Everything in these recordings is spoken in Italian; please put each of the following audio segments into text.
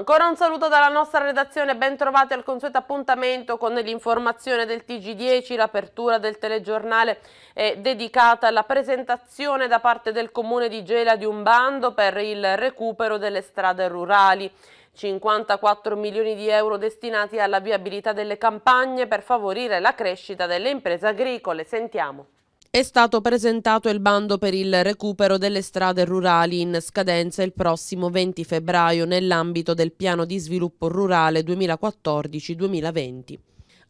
Ancora un saluto dalla nostra redazione, ben trovati al consueto appuntamento con l'informazione del TG10, l'apertura del telegiornale è eh, dedicata alla presentazione da parte del Comune di Gela di un bando per il recupero delle strade rurali. 54 milioni di euro destinati alla viabilità delle campagne per favorire la crescita delle imprese agricole. Sentiamo. È stato presentato il bando per il recupero delle strade rurali in scadenza il prossimo 20 febbraio nell'ambito del piano di sviluppo rurale 2014-2020.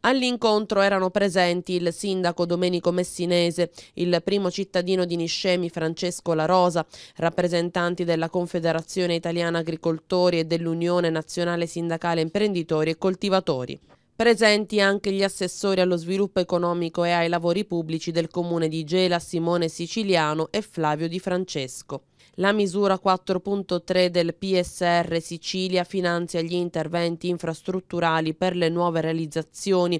All'incontro erano presenti il sindaco Domenico Messinese, il primo cittadino di Niscemi Francesco La Rosa, rappresentanti della Confederazione Italiana Agricoltori e dell'Unione Nazionale Sindacale Imprenditori e Coltivatori. Presenti anche gli assessori allo sviluppo economico e ai lavori pubblici del comune di Gela, Simone Siciliano e Flavio Di Francesco. La misura 4.3 del PSR Sicilia finanzia gli interventi infrastrutturali per le nuove realizzazioni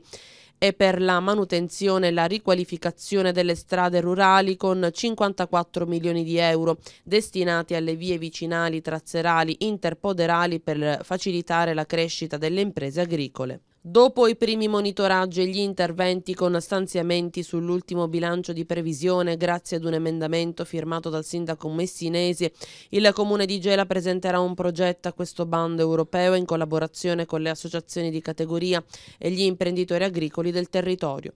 e per la manutenzione e la riqualificazione delle strade rurali con 54 milioni di euro destinati alle vie vicinali, trazzerali, interpoderali per facilitare la crescita delle imprese agricole. Dopo i primi monitoraggi e gli interventi con stanziamenti sull'ultimo bilancio di previsione, grazie ad un emendamento firmato dal sindaco messinese, il comune di Gela presenterà un progetto a questo bando europeo in collaborazione con le associazioni di categoria e gli imprenditori agricoli del territorio.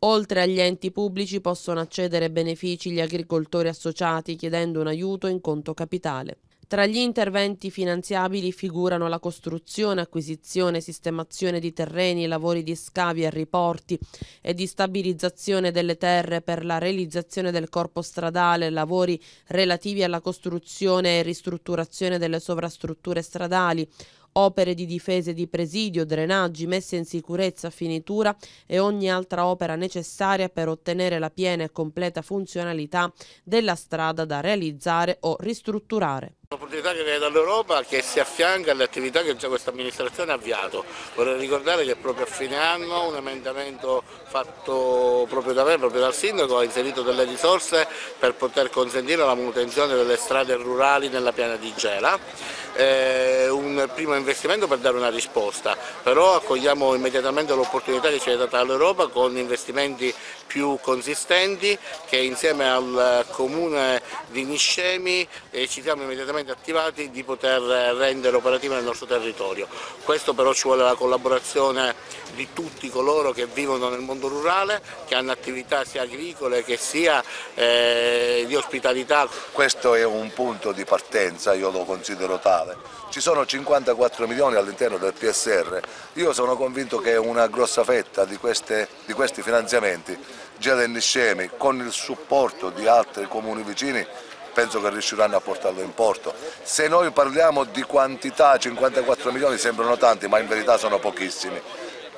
Oltre agli enti pubblici possono accedere benefici gli agricoltori associati chiedendo un aiuto in conto capitale. Tra gli interventi finanziabili figurano la costruzione, acquisizione, sistemazione di terreni, lavori di scavi e riporti e di stabilizzazione delle terre per la realizzazione del corpo stradale, lavori relativi alla costruzione e ristrutturazione delle sovrastrutture stradali, opere di difesa di presidio, drenaggi, messe in sicurezza, finitura e ogni altra opera necessaria per ottenere la piena e completa funzionalità della strada da realizzare o ristrutturare. Una che viene dall'Europa che si affianca alle attività che già questa amministrazione ha avviato. Vorrei ricordare che proprio a fine anno un emendamento fatto proprio da me, proprio dal sindaco, ha inserito delle risorse per poter consentire la manutenzione delle strade rurali nella piana di Gela eh, un primo investimento per dare una risposta, però accogliamo immediatamente l'opportunità che ci è data l'Europa con investimenti più consistenti che insieme al comune di Niscemi eh, ci siamo immediatamente attivati di poter rendere operativo nel nostro territorio. Questo però ci vuole la collaborazione di tutti coloro che vivono nel mondo rurale, che hanno attività sia agricole che sia eh, di ospitalità. Questo è un punto di partenza, io lo considero tale grave. Ci sono 54 milioni all'interno del PSR, io sono convinto che una grossa fetta di, queste, di questi finanziamenti già Gelen niscemi, con il supporto di altri comuni vicini penso che riusciranno a portarlo in porto. Se noi parliamo di quantità, 54 milioni sembrano tanti ma in verità sono pochissimi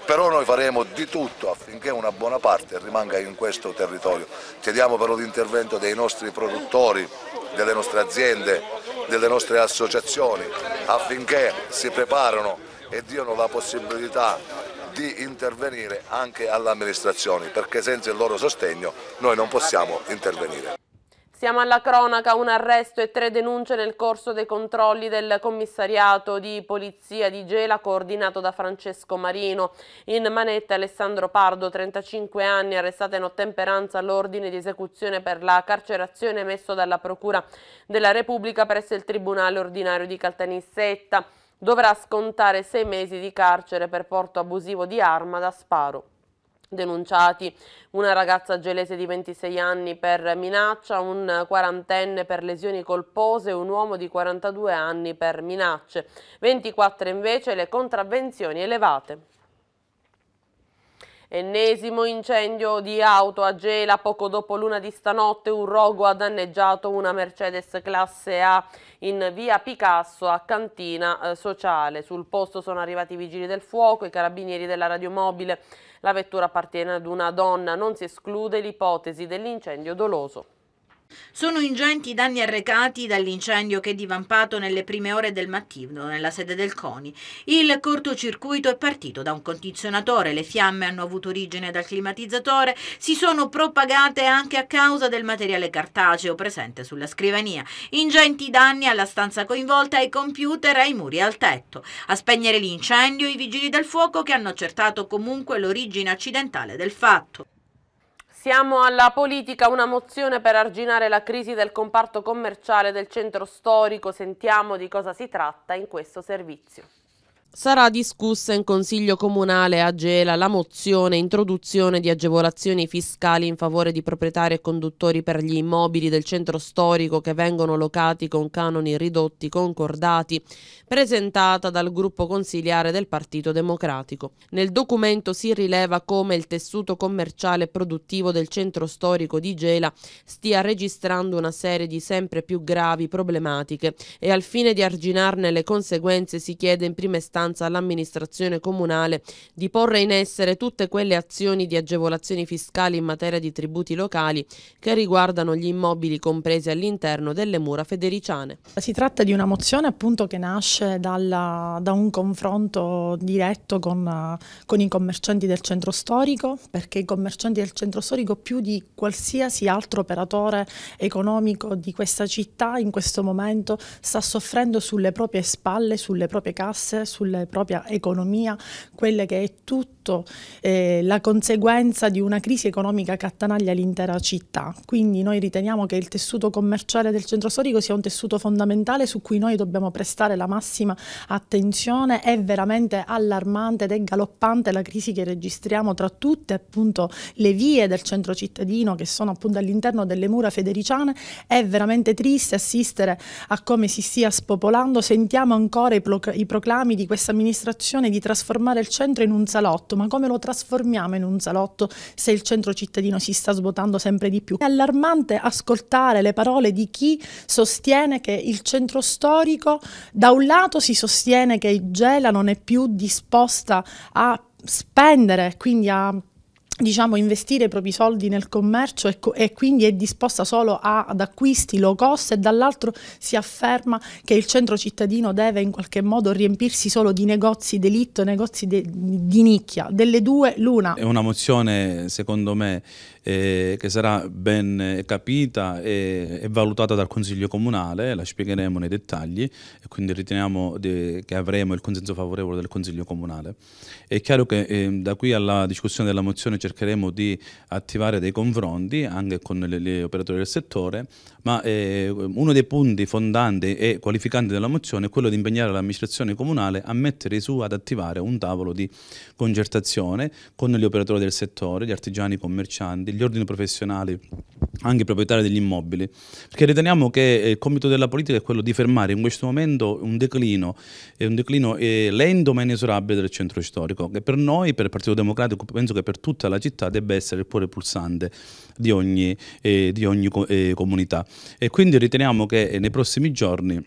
però noi faremo di tutto affinché una buona parte rimanga in questo territorio. Chiediamo però l'intervento dei nostri produttori, delle nostre aziende, delle nostre associazioni affinché si preparino e diano la possibilità di intervenire anche alle amministrazioni perché senza il loro sostegno noi non possiamo intervenire. Passiamo alla cronaca, un arresto e tre denunce nel corso dei controlli del commissariato di polizia di Gela coordinato da Francesco Marino. In manetta Alessandro Pardo, 35 anni, arrestato in ottemperanza all'ordine di esecuzione per la carcerazione emesso dalla Procura della Repubblica presso il Tribunale Ordinario di Caltanissetta. Dovrà scontare sei mesi di carcere per porto abusivo di arma da sparo denunciati una ragazza gelese di 26 anni per minaccia, un quarantenne per lesioni colpose, un uomo di 42 anni per minacce. 24 invece le contravvenzioni elevate. Ennesimo incendio di auto a Gela, poco dopo l'una di stanotte un rogo ha danneggiato una Mercedes classe A in via Picasso a Cantina eh, Sociale. Sul posto sono arrivati i vigili del fuoco, i carabinieri della radiomobile. La vettura appartiene ad una donna, non si esclude l'ipotesi dell'incendio doloso. Sono ingenti i danni arrecati dall'incendio che è divampato nelle prime ore del mattino nella sede del CONI. Il cortocircuito è partito da un condizionatore, le fiamme hanno avuto origine dal climatizzatore, si sono propagate anche a causa del materiale cartaceo presente sulla scrivania. Ingenti danni alla stanza coinvolta, ai computer, ai muri e al tetto. A spegnere l'incendio i vigili del fuoco che hanno accertato comunque l'origine accidentale del fatto. Passiamo alla politica, una mozione per arginare la crisi del comparto commerciale del centro storico. Sentiamo di cosa si tratta in questo servizio. Sarà discussa in Consiglio Comunale a Gela la mozione introduzione di agevolazioni fiscali in favore di proprietari e conduttori per gli immobili del centro storico che vengono locati con canoni ridotti concordati, presentata dal gruppo consiliare del Partito Democratico. Nel documento si rileva come il tessuto commerciale e produttivo del centro storico di Gela stia registrando una serie di sempre più gravi problematiche e al fine di arginarne le conseguenze si chiede in prima istanza importanza all'amministrazione comunale di porre in essere tutte quelle azioni di agevolazioni fiscali in materia di tributi locali che riguardano gli immobili compresi all'interno delle mura federiciane. Si tratta di una mozione appunto che nasce dalla, da un confronto diretto con, con i commercianti del centro storico perché i commercianti del centro storico più di qualsiasi altro operatore economico di questa città in questo momento sta soffrendo sulle proprie spalle, sulle proprie casse, sulle propria economia quelle che è tutta tutto eh, la conseguenza di una crisi economica che attanaglia l'intera città. Quindi noi riteniamo che il tessuto commerciale del centro storico sia un tessuto fondamentale su cui noi dobbiamo prestare la massima attenzione. È veramente allarmante ed è galoppante la crisi che registriamo tra tutte appunto le vie del centro cittadino che sono appunto all'interno delle mura federiciane. È veramente triste assistere a come si stia spopolando. Sentiamo ancora i, pro i proclami di questa amministrazione di trasformare il centro in un salotto salotto, ma come lo trasformiamo in un salotto se il centro cittadino si sta svuotando sempre di più? È allarmante ascoltare le parole di chi sostiene che il centro storico, da un lato si sostiene che Gela non è più disposta a spendere, quindi a diciamo, investire i propri soldi nel commercio e, co e quindi è disposta solo ad acquisti low cost e dall'altro si afferma che il centro cittadino deve in qualche modo riempirsi solo di negozi d'elite, negozi de di nicchia, delle due l'una. È una mozione secondo me eh, che sarà ben capita e, e, valutata dal Consiglio Comunale, la spiegheremo nei dettagli e quindi riteniamo che avremo il consenso favorevole del Consiglio Comunale. È chiaro che eh, da qui alla discussione della mozione cercheremo di attivare dei confronti anche con gli operatori del settore, ma eh, uno dei punti fondanti e qualificanti della mozione è quello di impegnare l'amministrazione comunale a mettere su ad attivare un tavolo di concertazione con gli operatori del settore, gli artigiani commercianti, gli ordini professionali, anche i proprietari degli immobili, perché riteniamo che eh, il compito della politica è quello di fermare in questo momento un declino, eh, un declino eh, lento ma inesorabile del centro storico, che per noi, per il Partito Democratico, penso che per tutta la la città debba essere il cuore pulsante di ogni, eh, di ogni eh, comunità. E quindi riteniamo che eh, nei prossimi giorni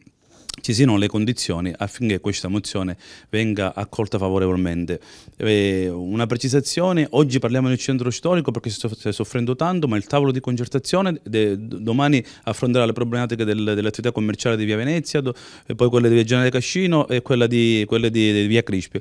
ci siano le condizioni affinché questa mozione venga accolta favorevolmente. Eh, una precisazione, oggi parliamo del centro storico perché si sta soffrendo tanto, ma il tavolo di concertazione domani affronterà le problematiche del, dell'attività commerciale di Via Venezia, do, poi quelle di Via Generale Cascino e quella di, quelle di, di Via Crispi.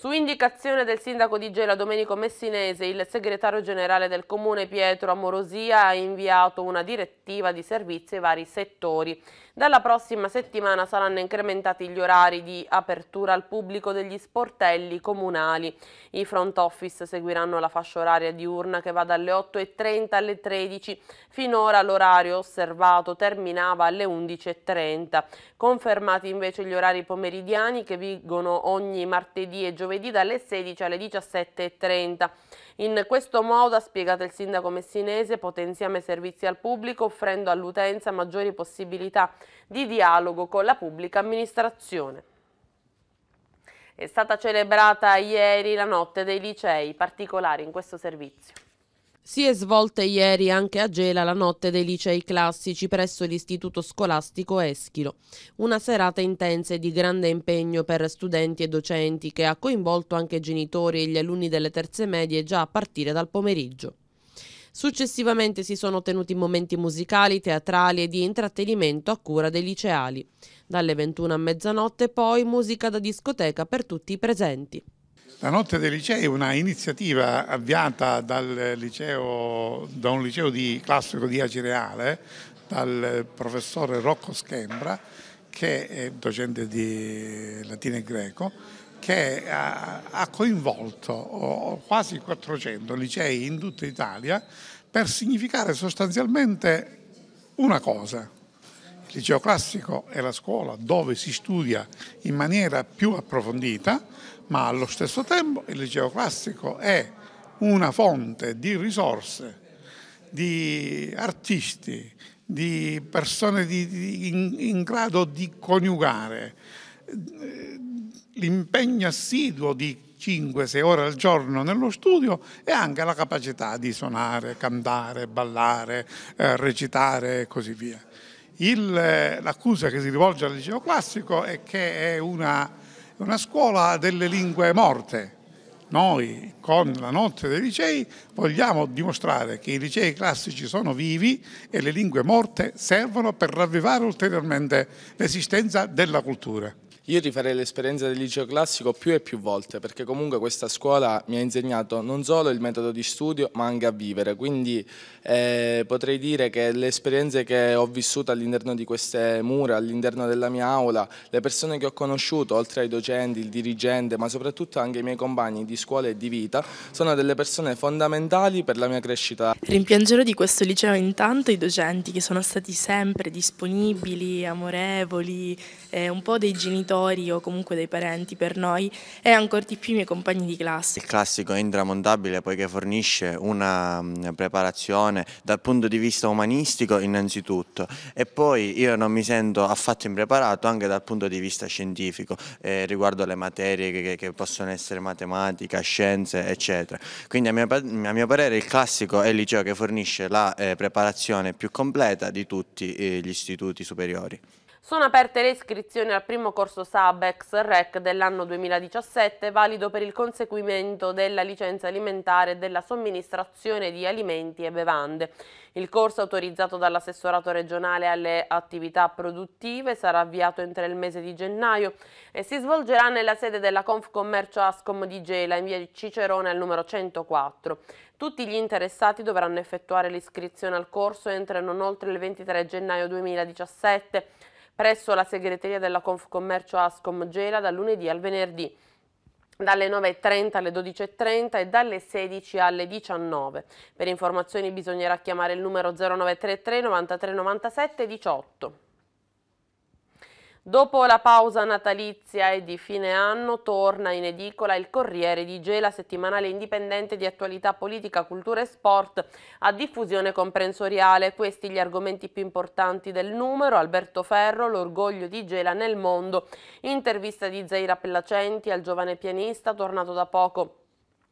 Su indicazione del sindaco di Gela Domenico Messinese, il segretario generale del comune Pietro Amorosia ha inviato una direttiva di servizio ai vari settori. Dalla prossima settimana saranno incrementati gli orari di apertura al pubblico degli sportelli comunali. I front office seguiranno la fascia oraria diurna che va dalle 8.30 alle 13. Finora l'orario osservato terminava alle 11.30. Confermati invece gli orari pomeridiani che vigono ogni martedì e giovedì dalle 16 alle 17.30. In questo modo, ha spiegato il sindaco messinese, potenziamo i servizi al pubblico offrendo all'utenza maggiori possibilità di dialogo con la pubblica amministrazione. È stata celebrata ieri la notte dei licei, particolari in questo servizio. Si è svolta ieri anche a Gela la notte dei licei classici presso l'istituto scolastico Eschilo. Una serata intensa e di grande impegno per studenti e docenti che ha coinvolto anche genitori e gli alunni delle terze medie già a partire dal pomeriggio. Successivamente si sono tenuti momenti musicali, teatrali e di intrattenimento a cura dei liceali. Dalle 21 a mezzanotte poi musica da discoteca per tutti i presenti. La Notte dei Licei è una iniziativa avviata liceo, da un liceo di, classico di Acireale, dal professore Rocco Schembra, che è docente di latino e greco, che ha coinvolto quasi 400 licei in tutta Italia per significare sostanzialmente una cosa, il liceo classico è la scuola dove si studia in maniera più approfondita, ma allo stesso tempo il liceo classico è una fonte di risorse, di artisti, di persone di, di, in, in grado di coniugare l'impegno assiduo di 5-6 ore al giorno nello studio e anche la capacità di suonare, cantare, ballare, eh, recitare e così via. Eh, l'accusa che si rivolge al liceo classico è che è una, una scuola delle lingue morte. Noi con la notte dei licei vogliamo dimostrare che i licei classici sono vivi e le lingue morte servono per ravvivare ulteriormente l'esistenza della cultura. Io rifarei l'esperienza del liceo classico più e più volte perché comunque questa scuola mi ha insegnato non solo il metodo di studio ma anche a vivere, quindi eh, potrei dire che le esperienze che ho vissuto all'interno di queste mura, all'interno della mia aula, le persone che ho conosciuto oltre ai docenti, il dirigente ma soprattutto anche i miei compagni di scuola e di vita sono delle persone fondamentali per la mia crescita. Rimpiangerò di questo liceo intanto i docenti che sono stati sempre disponibili, amorevoli, eh, un po' dei genitori genitori o comunque dei parenti per noi e ancora di più i miei compagni di classe. Il classico è intramontabile poiché fornisce una mm, preparazione dal punto di vista umanistico innanzitutto e poi io non mi sento affatto impreparato anche dal punto di vista scientifico eh, riguardo le materie che, che, possono essere matematica, scienze eccetera. Quindi a mio, a mio, parere il classico è il liceo che fornisce la eh, preparazione più completa di tutti eh, gli istituti superiori. Sono aperte le iscrizioni al primo corso SABEX REC dell'anno 2017, valido per il conseguimento della licenza alimentare e della somministrazione di alimenti e bevande. Il corso autorizzato dall'assessorato regionale alle attività produttive sarà avviato entro il mese di gennaio e si svolgerà nella sede della Confcommercio Ascom di Gela in via Cicerone al numero 104. Tutti gli interessati dovranno effettuare l'iscrizione al corso entro non oltre il 23 gennaio 2017 presso la segreteria della Confcommercio Ascom Gela dal lunedì al venerdì dalle 9.30 alle 12.30 e dalle 16 alle 19. Per informazioni bisognerà chiamare il numero 0933 93 97 18. Dopo la pausa natalizia e di fine anno torna in edicola il Corriere di Gela, settimanale indipendente di attualità politica, cultura e sport a diffusione comprensoriale. Questi gli argomenti più importanti del numero. Alberto Ferro, l'orgoglio di Gela nel mondo. Intervista di Zaira Pellacenti al giovane pianista tornato da poco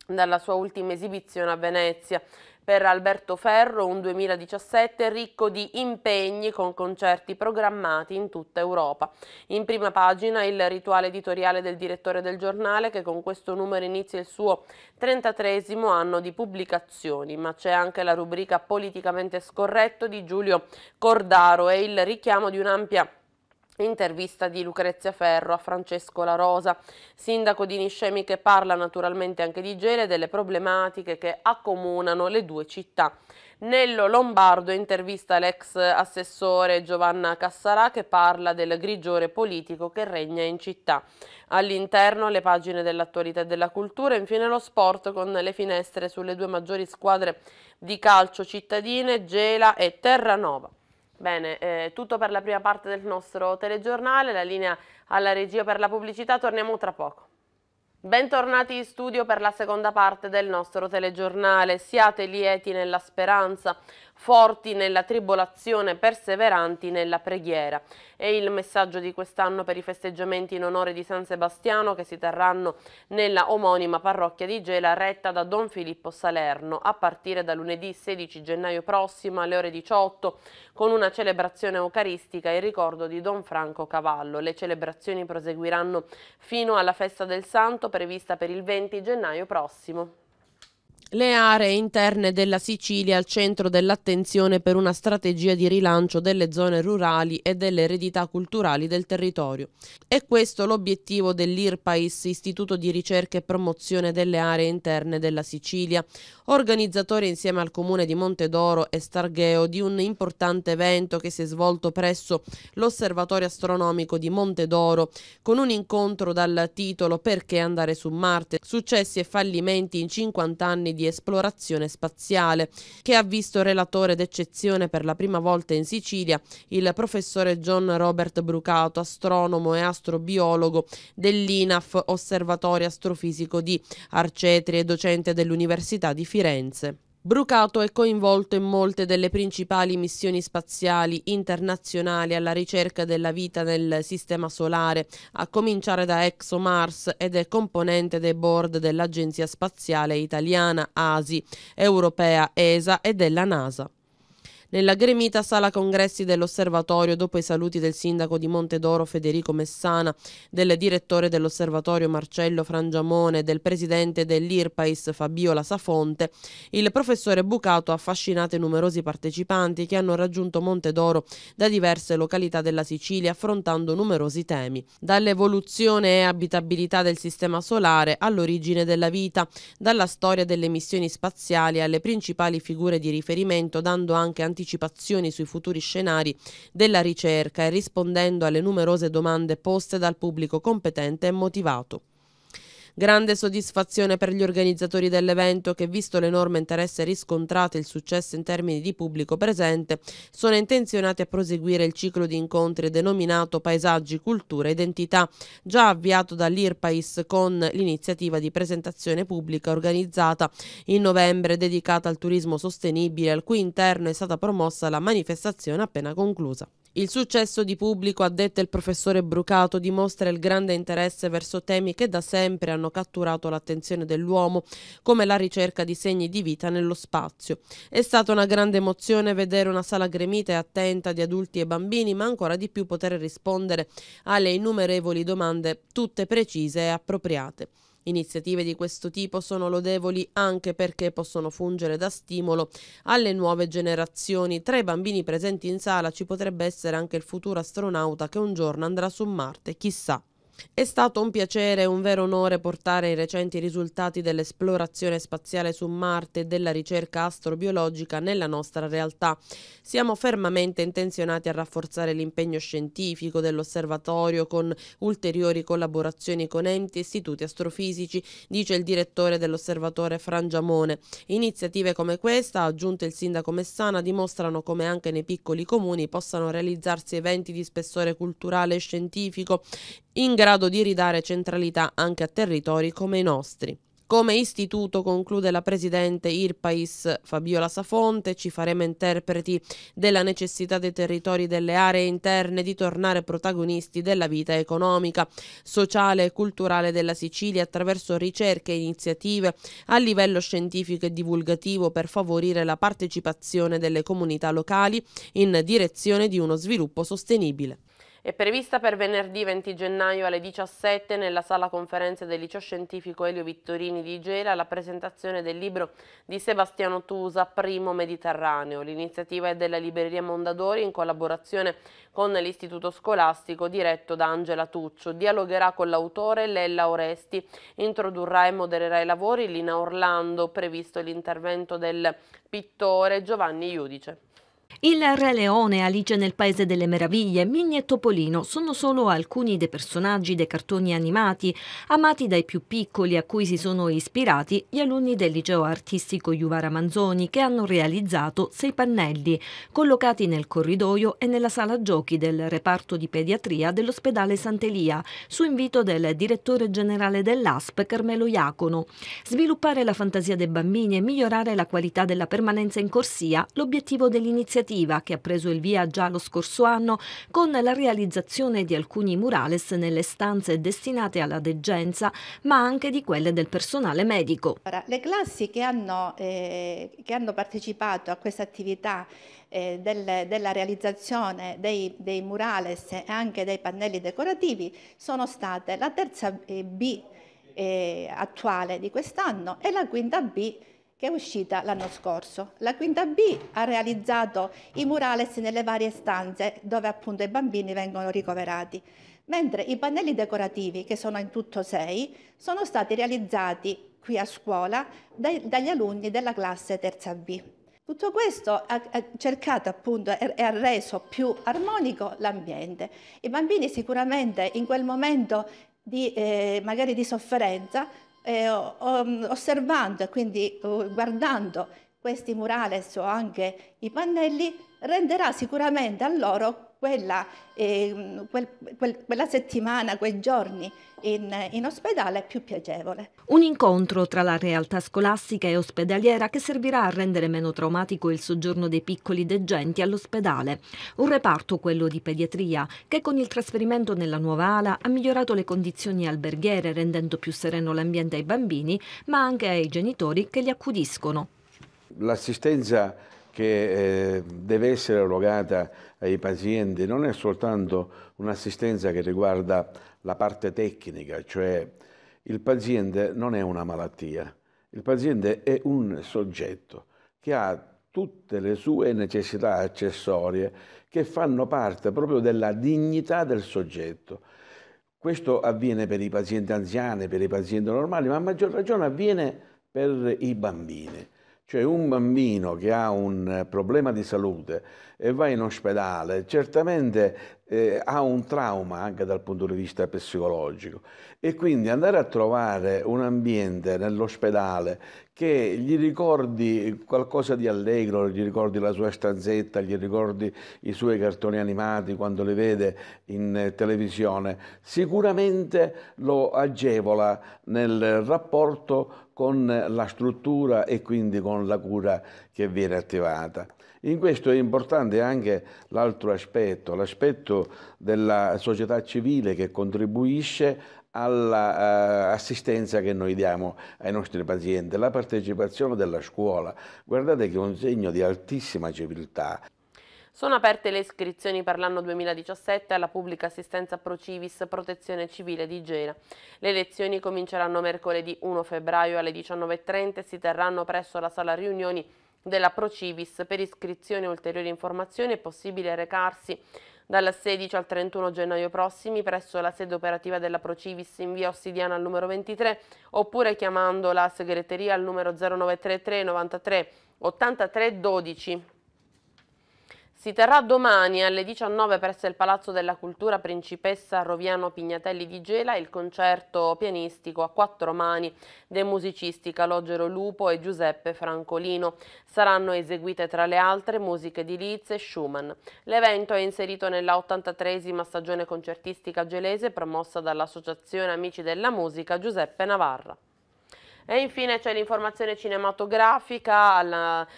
dalla sua ultima esibizione a Venezia. Per Alberto Ferro un 2017 ricco di impegni con concerti programmati in tutta Europa. In prima pagina il rituale editoriale del direttore del giornale che con questo numero inizia il suo 33 anno di pubblicazioni, ma c'è anche la rubrica politicamente scorretto di Giulio Cordaro e il richiamo di un'ampia Intervista di Lucrezia Ferro a Francesco La Rosa, sindaco di Niscemi che parla naturalmente anche di Gela e delle problematiche che accomunano le due città. Nello Lombardo intervista l'ex assessore Giovanna Cassarà che parla del grigiore politico che regna in città. All'interno le pagine dell'attualità e della cultura, infine lo sport con le finestre sulle due maggiori squadre di calcio cittadine, Gela e Terranova. Bene, eh, tutto per la prima parte del nostro telegiornale, la linea alla regia per la pubblicità, torniamo tra poco. Bentornati in studio per la seconda parte del nostro telegiornale. Siate lieti nella speranza, forti nella tribolazione, perseveranti nella preghiera. È il messaggio di quest'anno per i festeggiamenti in onore di San Sebastiano che si terranno nella omonima parrocchia di Gela retta da Don Filippo Salerno a partire da lunedì 16 gennaio prossimo alle ore 18 con una celebrazione eucaristica in ricordo di Don Franco Cavallo. Le celebrazioni proseguiranno fino alla festa del Santo prevista per il 20 gennaio prossimo le aree interne della Sicilia al centro dell'attenzione per una strategia di rilancio delle zone rurali e delle eredità culturali del territorio. È questo l'obiettivo dell'IRPAIS, Istituto di Ricerca e Promozione delle Aree Interne della Sicilia, organizzatore insieme al comune di Montedoro e Stargheo di un importante evento che si è svolto presso l'Osservatorio Astronomico di Montedoro con un incontro dal titolo Perché andare su Marte? Successi e fallimenti in 50 anni di di esplorazione spaziale, che ha visto relatore d'eccezione per la prima volta in Sicilia il professore John Robert Brucato, astronomo e astrobiologo dell'INAF, osservatorio astrofisico di Arcetri e docente dell'Università di Firenze. Brucato è coinvolto in molte delle principali missioni spaziali internazionali alla ricerca della vita nel Sistema Solare, a cominciare da ExoMars ed è componente dei board dell'Agenzia Spaziale Italiana ASI, Europea ESA e della NASA. Nella gremita sala congressi dell'osservatorio, dopo i saluti del sindaco di Montedoro Federico Messana, del direttore dell'osservatorio Marcello Frangiamone e del presidente dell'IRPAIS Fabiola Safonte, il professore Bucato ha affascinato i numerosi partecipanti che hanno raggiunto Montedoro da diverse località della Sicilia affrontando numerosi temi, dall'evoluzione e abitabilità del sistema solare all'origine della vita, dalla storia delle missioni spaziali alle principali figure di riferimento dando anche anticipazioni anticipazioni sui futuri scenari della ricerca e rispondendo alle numerose domande poste dal pubblico competente e motivato. Grande soddisfazione per gli organizzatori dell'evento che, visto l'enorme interesse riscontrato e il successo in termini di pubblico presente, sono intenzionati a proseguire il ciclo di incontri denominato Paesaggi, Cultura e Identità, già avviato dall'IRPAIS con l'iniziativa di presentazione pubblica organizzata in novembre dedicata al turismo sostenibile, al cui interno è stata promossa la manifestazione appena conclusa. Il successo di pubblico, ha detto il professore Brucato, dimostra il grande interesse verso temi che da sempre hanno catturato l'attenzione dell'uomo, come la ricerca di segni di vita nello spazio. È stata una grande emozione vedere una sala gremita e attenta di adulti e bambini, ma ancora di più poter rispondere alle innumerevoli domande, tutte precise e appropriate. Iniziative di questo tipo sono lodevoli anche perché possono fungere da stimolo alle nuove generazioni. Tra i bambini presenti in sala ci potrebbe essere anche il futuro astronauta che un giorno andrà su Marte, chissà. È stato un piacere e un vero onore portare i recenti risultati dell'esplorazione spaziale su Marte e della ricerca astrobiologica nella nostra realtà. Siamo fermamente intenzionati a rafforzare l'impegno scientifico dell'osservatorio con ulteriori collaborazioni con enti e istituti astrofisici, dice il direttore dell'osservatore Frangiamone. Iniziative come questa, ha aggiunto il sindaco Messana, dimostrano come anche nei piccoli comuni possano realizzarsi eventi di spessore culturale e scientifico in grado di ridare centralità anche a territori come i nostri. Come istituto, conclude la presidente Irpais Fabiola Safonte, ci faremo interpreti della necessità dei territori delle aree interne di tornare protagonisti della vita economica, sociale e culturale della Sicilia attraverso ricerche e iniziative a livello scientifico e divulgativo per favorire la partecipazione delle comunità locali in direzione di uno sviluppo sostenibile. È prevista per venerdì 20 gennaio alle 17 nella sala conferenze del liceo scientifico Elio Vittorini di Gela la presentazione del libro di Sebastiano Tusa, Primo Mediterraneo. L'iniziativa è della Libreria Mondadori in collaborazione con l'Istituto Scolastico diretto da Angela Tuccio. Dialogherà con l'autore Lella Oresti, introdurrà e modererà i lavori Lina Orlando, previsto l'intervento del pittore Giovanni Iudice. Il Re Leone, Alice nel Paese delle Meraviglie, Minnie e Topolino sono solo alcuni dei personaggi dei cartoni animati, amati dai più piccoli a cui si sono ispirati gli alunni del liceo artistico Juvara Manzoni che hanno realizzato sei pannelli, collocati nel corridoio e nella sala giochi del reparto di pediatria dell'ospedale Sant'Elia, su invito del direttore generale dell'ASP Carmelo Iacono. Sviluppare la fantasia dei bambini e migliorare la qualità della permanenza in corsia, l'obiettivo dell'iniziativa iniziativa che ha preso il via già lo scorso anno con la realizzazione di alcuni murales nelle stanze destinate alla degenza ma anche di quelle del personale medico. le classi che hanno, eh, che hanno partecipato a questa attività eh, del, della realizzazione dei, dei murales e anche dei pannelli decorativi sono state la terza eh, B eh, attuale di quest'anno e la quinta B che è uscita l'anno scorso. La quinta B ha realizzato i murales nelle varie stanze dove appunto i bambini vengono ricoverati, mentre i pannelli decorativi, che sono in tutto sei, sono stati realizzati qui a scuola dai, dagli alunni della classe terza B. Tutto questo ha cercato appunto e ha reso più armonico l'ambiente. I bambini sicuramente in quel momento di, eh, magari di sofferenza eh, osservando e quindi uh, guardando questi murales o anche i pannelli renderà sicuramente a loro quella, eh, quel, quel, quella, settimana, quei giorni in, in ospedale è più piacevole. Un incontro tra la realtà scolastica e ospedaliera che servirà a rendere meno traumatico il soggiorno dei piccoli degenti all'ospedale. Un reparto, quello di pediatria, che con il trasferimento nella nuova ala ha migliorato le condizioni alberghiere rendendo più sereno l'ambiente ai bambini ma anche ai genitori che li accudiscono. L'assistenza che eh, deve essere erogata ai pazienti non è soltanto un'assistenza che riguarda la parte tecnica, cioè il paziente non è una malattia, il paziente è un soggetto che ha tutte le sue necessità accessorie che fanno parte proprio della dignità del soggetto. Questo avviene per i pazienti anziani, per i pazienti normali, ma a maggior ragione avviene per i bambini. Cioè un bambino che ha un eh, problema di salute e va in ospedale, certamente eh, ha un trauma anche dal punto di vista psicologico e quindi andare a trovare un ambiente nell'ospedale che gli ricordi qualcosa di allegro, gli ricordi la sua stanzetta, gli ricordi i suoi cartoni animati quando li vede in eh, televisione, sicuramente lo agevola nel rapporto con la struttura e quindi con la cura che viene attivata. In questo è importante anche l'altro aspetto, l'aspetto della società civile che contribuisce all'assistenza eh, che noi diamo ai nostri pazienti, la partecipazione della scuola. Guardate che è un segno di altissima civiltà. Sono aperte le iscrizioni per l'anno 2017 alla pubblica assistenza Procivis Protezione Civile di Gela. Le lezioni cominceranno mercoledì 1 febbraio alle 19.30 e si terranno presso la sala riunioni della Procivis. Per iscrizione e ulteriori informazioni è possibile recarsi dal 16 al 31 gennaio prossimi presso la sede operativa della Procivis in via Ossidiana al numero 23 oppure chiamando la segreteria al numero 0933 93 83 12. Si terrà domani alle 19 presso il Palazzo della Cultura Principessa Roviano Pignatelli di Gela il concerto pianistico a quattro mani dei musicisti Calogero Lupo e Giuseppe Francolino. Saranno eseguite tra le altre musiche di Liz e Schumann. L'evento è inserito nella 83esima stagione concertistica gelese promossa dall'Associazione Amici della Musica Giuseppe Navarra. E infine c'è l'informazione cinematografica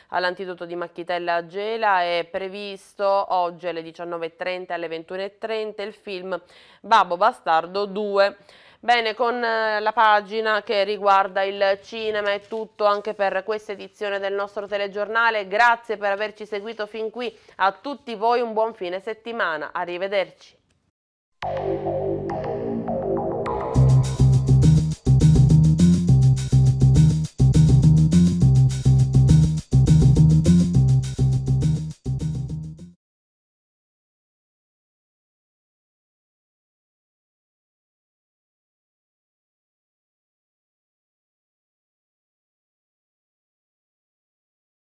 all'antidoto di Macchitella a Gela. È previsto oggi alle 19.30 alle 21.30 il film Babbo Bastardo 2. Bene, con eh, la pagina che riguarda il cinema è tutto anche per questa edizione del nostro telegiornale. Grazie per averci seguito fin qui. A tutti voi un buon fine settimana. Arrivederci.